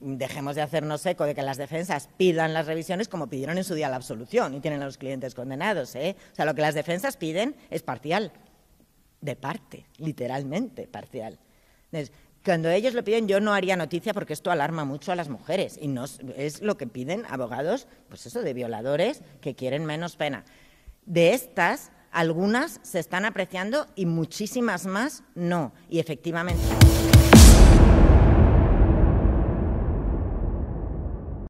dejemos de hacernos eco de que las defensas pidan las revisiones como pidieron en su día la absolución y tienen a los clientes condenados. ¿eh? O sea, lo que las defensas piden es parcial, de parte, literalmente parcial. cuando ellos lo piden, yo no haría noticia porque esto alarma mucho a las mujeres y no es lo que piden abogados, pues eso, de violadores que quieren menos pena. De estas, algunas se están apreciando y muchísimas más no. Y efectivamente.